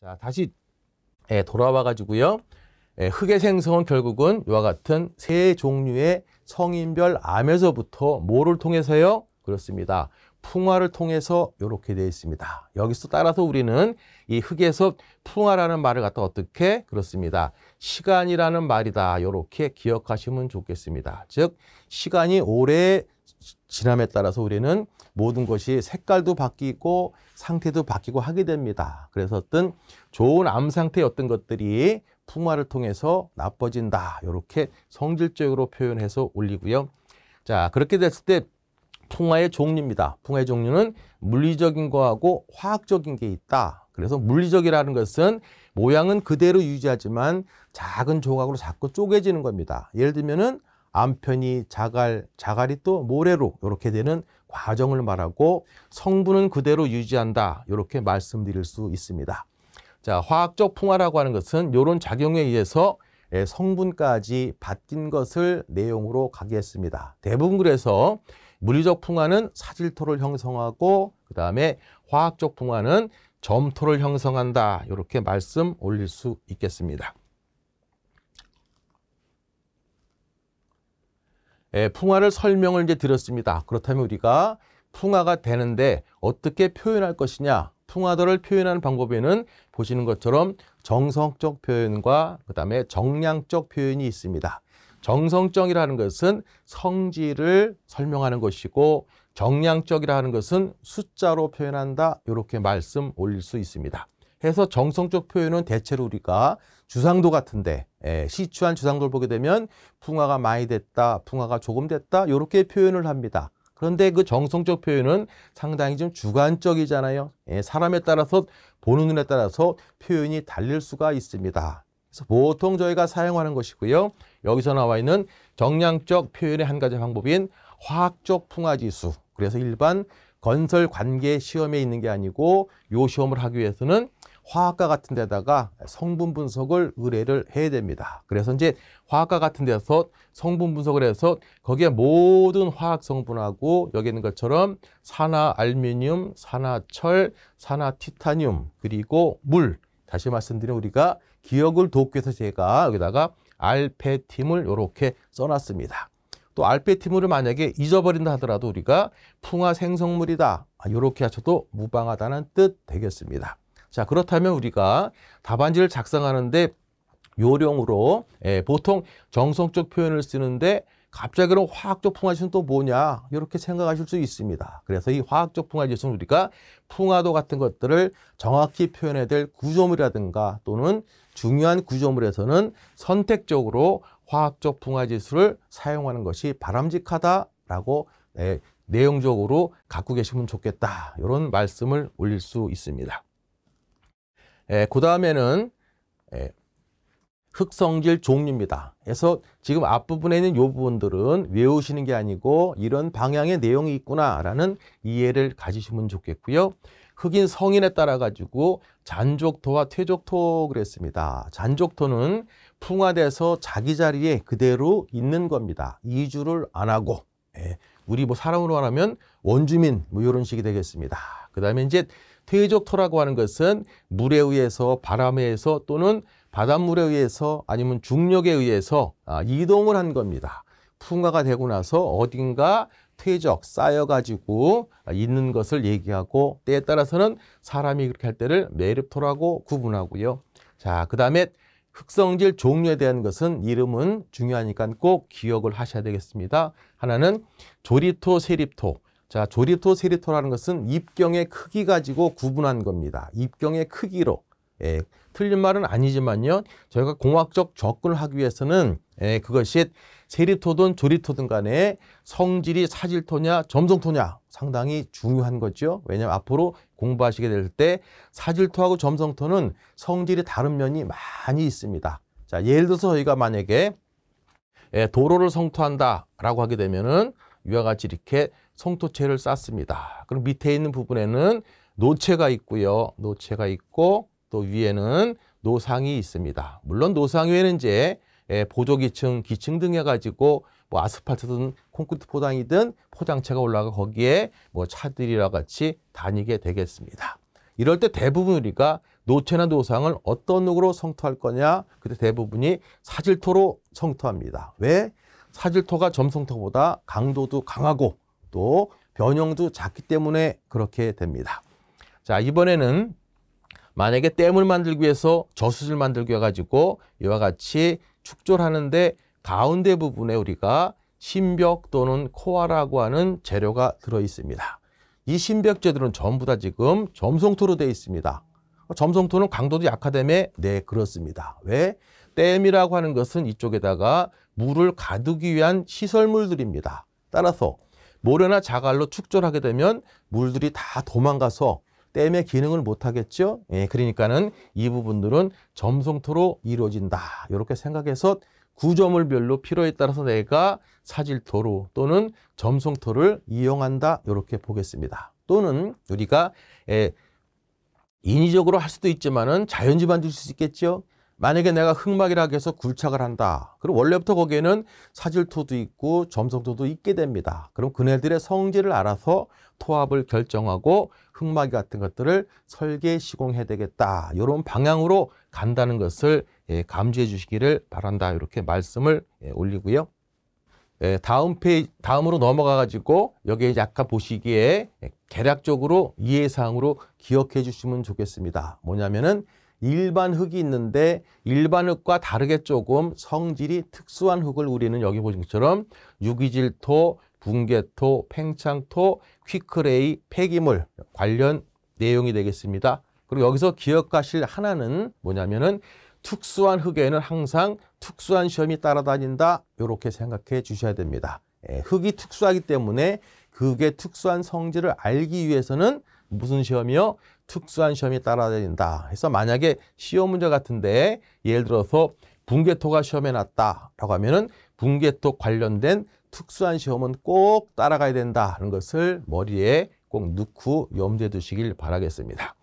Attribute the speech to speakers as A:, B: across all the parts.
A: 자, 다시 예, 돌아와 가지고요. 예, 흑의 생성은 결국은 이와 같은 세 종류의 성인별 암에서부터 뭐를 통해서요? 그렇습니다. 풍화를 통해서 이렇게 되어 있습니다. 여기서 따라서 우리는 이 흙에서 풍화라는 말을 갖다 어떻게 그렇습니다. 시간이라는 말이다. 이렇게 기억하시면 좋겠습니다. 즉 시간이 오래 지남에 따라서 우리는 모든 것이 색깔도 바뀌고 상태도 바뀌고 하게 됩니다. 그래서 어떤 좋은 암 상태의 어떤 것들이 풍화를 통해서 나빠진다. 이렇게 성질적으로 표현해서 올리고요. 자, 그렇게 됐을 때 풍화의 종류입니다. 풍화의 종류는 물리적인 거하고 화학적인 게 있다. 그래서 물리적이라는 것은 모양은 그대로 유지하지만 작은 조각으로 자꾸 쪼개지는 겁니다. 예를 들면은 암편이 자갈, 자갈이 또 모래로 이렇게 되는 과정을 말하고 성분은 그대로 유지한다 이렇게 말씀드릴 수 있습니다. 자, 화학적 풍화라고 하는 것은 이런 작용에 의해서 예, 성분까지 바뀐 것을 내용으로 가겠습니다. 대부분 그래서 물리적 풍화는 사질토를 형성하고 그 다음에 화학적 풍화는 점토를 형성한다 이렇게 말씀 올릴 수 있겠습니다. 예, 풍화를 설명을 이제 드렸습니다. 그렇다면 우리가 풍화가 되는데 어떻게 표현할 것이냐 풍화도를 표현하는 방법에는 보시는 것처럼 정성적 표현과 그다음에 정량적 표현이 있습니다. 정성적이라는 것은 성질을 설명하는 것이고 정량적이라는 것은 숫자로 표현한다 이렇게 말씀 올릴 수 있습니다. 해서 정성적 표현은 대체로 우리가 주상도 같은데 예, 시추한 주상도를 보게 되면 풍화가 많이 됐다, 풍화가 조금 됐다 이렇게 표현을 합니다. 그런데 그 정성적 표현은 상당히 좀 주관적이잖아요. 예, 사람에 따라서 보는 눈에 따라서 표현이 달릴 수가 있습니다. 그래서 보통 저희가 사용하는 것이고요. 여기서 나와 있는 정량적 표현의 한 가지 방법인 화학적 풍화지수. 그래서 일반 건설 관계 시험에 있는 게 아니고 요 시험을 하기 위해서는 화학과 같은 데다가 성분 분석을 의뢰를 해야 됩니다. 그래서 이제 화학과 같은 데서 성분 분석을 해서 거기에 모든 화학 성분하고 여기 있는 것처럼 산화 알루미늄, 산화 철, 산화 티타늄 그리고 물 다시 말씀드리면 우리가 기억을 돕기 위해서 제가 여기다가 알페팀을 이렇게 써놨습니다. 또알페팀을 만약에 잊어버린다 하더라도 우리가 풍화 생성물이다 이렇게 아, 하셔도 무방하다는 뜻 되겠습니다. 자, 그렇다면 우리가 답안지를 작성하는데 요령으로 예, 보통 정성적 표현을 쓰는데 갑자기 그럼 화학적 풍화지수는 또 뭐냐 이렇게 생각하실 수 있습니다. 그래서 이 화학적 풍화지수는 우리가 풍화도 같은 것들을 정확히 표현해야 될 구조물이라든가 또는 중요한 구조물에서는 선택적으로 화학적 풍화지수를 사용하는 것이 바람직하다라고 네, 내용적으로 갖고 계시면 좋겠다 이런 말씀을 올릴 수 있습니다. 예, 그 다음에는 예, 흑성질 종류입니다. 그래서 지금 앞부분에 있는 이 부분들은 외우시는 게 아니고 이런 방향의 내용이 있구나라는 이해를 가지시면 좋겠고요. 흑인 성인에 따라 가지고 잔족토와 퇴족토 그랬습니다. 잔족토는 풍화돼서 자기 자리에 그대로 있는 겁니다. 이주를 안 하고 예, 우리 뭐 사람으로 말하면 원주민 뭐 이런 식이 되겠습니다. 그 다음에 이제 퇴적토라고 하는 것은 물에 의해서 바람에 의해서 또는 바닷물에 의해서 아니면 중력에 의해서 아, 이동을 한 겁니다. 풍화가 되고 나서 어딘가 퇴적, 쌓여가지고 아, 있는 것을 얘기하고 때에 따라서는 사람이 그렇게 할 때를 매립토라고 구분하고요. 자, 그 다음에 흑성질 종류에 대한 것은 이름은 중요하니까 꼭 기억을 하셔야 되겠습니다. 하나는 조리토 세립토. 자, 조립토, 세리토라는 것은 입경의 크기 가지고 구분한 겁니다. 입경의 크기로. 예, 틀린 말은 아니지만요. 저희가 공학적 접근을 하기 위해서는 예, 그것이 세리토든 조립토든 간에 성질이 사질토냐 점성토냐 상당히 중요한 거죠. 왜냐하면 앞으로 공부하시게 될 때 사질토하고 점성토는 성질이 다른 면이 많이 있습니다. 자, 예를 들어서 저희가 만약에 예, 도로를 성토한다라고 하게 되면은 이와 같이 이렇게 성토체를 쌓습니다 그럼 밑에 있는 부분에는 노체가 있고요. 노체가 있고 또 위에는 노상이 있습니다. 물론 노상 위에는 이제 예, 보조기층, 기층 등 해가지고 뭐 아스팔트든 콘크리트 포장이든 포장체가 올라가 거기에 뭐 차들이라 같이 다니게 되겠습니다. 이럴 때 대부분 우리가 노체나 노상을 어떤 룩으로 성토할 거냐? 그때 대부분이 사질토로 성토합니다. 왜? 사질토가 점성토보다 강도도 강하고 또 변형도 작기 때문에 그렇게 됩니다. 자 이번에는 만약에 댐을 만들기 위해서 저수지를 만들기 위 해가지고 이와 같이 축조를 하는데 가운데 부분에 우리가 신벽 또는 코아라고 하는 재료가 들어 있습니다. 이 신벽 재들은 전부 다 지금 점성토로 되어 있습니다. 점성토는 강도도 약하다며 네 그렇습니다. 왜? 댐이라고 하는 것은 이쪽에다가 물을 가두기 위한 시설물들입니다. 따라서 모래나 자갈로 축절하게 되면 물들이 다 도망가서 댐의 기능을 못하겠죠. 예, 그러니까는 이 부분들은 점성토로 이루어진다. 이렇게 생각해서 구조물별로 필요에 따라서 내가 사질토로 또는 점성토를 이용한다. 이렇게 보겠습니다. 또는 우리가 예, 인위적으로 할 수도 있지만은 자연지만 줄수 있겠죠. 만약에 내가 흑막이라 해서 굴착을 한다. 그럼 원래부터 거기에는 사질토도 있고 점성토도 있게 됩니다. 그럼 그네들의 성질을 알아서 토합을 결정하고 흑막이 같은 것들을 설계 시공해야 되겠다. 이런 방향으로 간다는 것을 예, 감지해 주시기를 바란다. 이렇게 말씀을 예, 올리고요. 예, 다음 페이지, 다음으로 넘어가 가지고 여기에 약간 보시기에 개략적으로 이해사항으로 기억해 주시면 좋겠습니다. 뭐냐면은 일반 흙이 있는데 일반 흙과 다르게 조금 성질이 특수한 흙을 우리는 여기 보신 것처럼 유기질토, 붕괴토, 팽창토, 퀵크레이 폐기물 관련 내용이 되겠습니다. 그리고 여기서 기억하실 하나는 뭐냐면은 특수한 흙에는 항상 특수한 시험이 따라다닌다. 이렇게 생각해 주셔야 됩니다. 예, 흙이 특수하기 때문에 그게 특수한 성질을 알기 위해서는 무슨 시험이요? 특수한 시험이 따라야 된다. 해서 만약에 시험 문제 같은데 예를 들어서 붕괴토가 시험에 났다라고 하면은 붕괴토 관련된 특수한 시험은 꼭 따라가야 된다는 것을 머리에 꼭 넣고 염두에 두시길 바라겠습니다.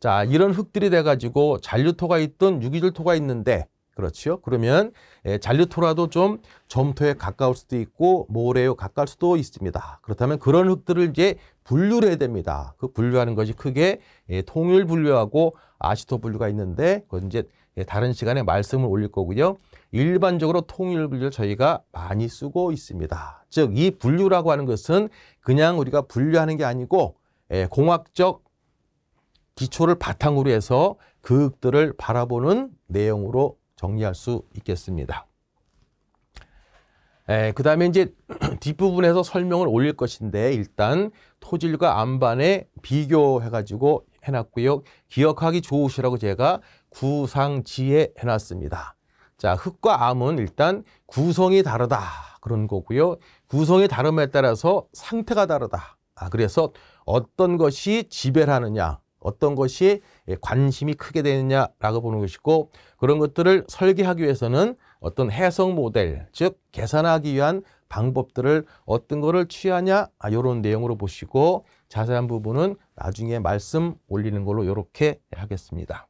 A: 자, 이런 흙들이 돼가지고 잔류토가 있든 유기질토가 있는데 그렇죠 그러면 예, 잔류토라도 좀 점토에 가까울 수도 있고 모래에 가까울 수도 있습니다. 그렇다면 그런 흙들을 이제 분류를 해야 됩니다. 그 분류하는 것이 크게 예, 통일 분류하고 아시토 분류가 있는데 그건 이제 예, 다른 시간에 말씀을 올릴 거고요. 일반적으로 통일 분류를 저희가 많이 쓰고 있습니다. 즉 이 분류라고 하는 것은 그냥 우리가 분류하는 게 아니고 공학적 기초를 바탕으로 해서 그 흙들을 바라보는 내용으로 정리할 수 있겠습니다. 그 다음에 이제 뒷부분에서 설명을 올릴 것인데 일단 토질과 안반에 비교해가지고 해놨고요. 기억하기 좋으시라고 제가 구상지에 해놨습니다. 자, 흙과 암은 일단 구성이 다르다 그런 거고요. 구성이 다름에 따라서 상태가 다르다. 아, 그래서 어떤 것이 지배를 하느냐 어떤 것이 예, 관심이 크게 되느냐라고 보는 것이고 그런 것들을 설계하기 위해서는 어떤 해석 모델, 즉 계산하기 위한 방법들을 어떤 거를 취하냐 아, 이런 내용으로 보시고 자세한 부분은 나중에 말씀 올리는 걸로 이렇게 하겠습니다.